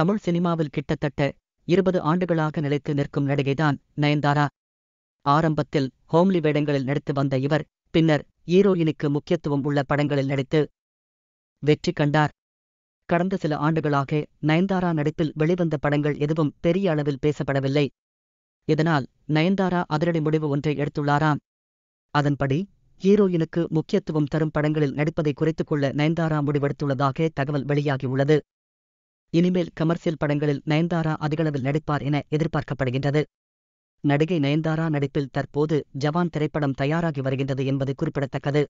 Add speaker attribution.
Speaker 1: தமிழ் சினிமாவில் கிட்டத்தட்ட இருபது ஆண்டுகளாக நிலைத்து நிற்கும் நடிகைதான் நயன்தாரா ஆரம்பத்தில் ஹோம்லி வேடங்களில் நடித்து வந்த இவர் பின்னர் ஹீரோயினுக்கு முக்கியத்துவம் உள்ள படங்களில் நடித்து வெற்றி கண்டார் கடந்த சில ஆண்டுகளாக நயன்தாரா நடிப்பில் வெளிவந்த படங்கள் எதுவும் பெரிய அளவில் பேசப்படவில்லை இதனால் நயன்தாரா அதிரடி முடிவு ஒன்றை எடுத்துள்ளாராம் அதன்படி ஹீரோயினுக்கு முக்கியத்துவம் தரும் படங்களில் நடிப்பதை குறைத்துக் கொள்ள நயன்தாரா முடிவெடுத்துள்ளதாக தகவல் வெளியாகியுள்ளது இனிமேல் கமர்சியல் படங்களில் நயன்தாரா அதிகளவில் நடிப்பார் என எதிர்பார்க்கப்படுகின்றது நடிகை நயன்தாரா நடிப்பில் தற்போது ஜவான் திரைப்படம் தயாராகி வருகின்றது என்பது குறிப்பிடத்தக்கது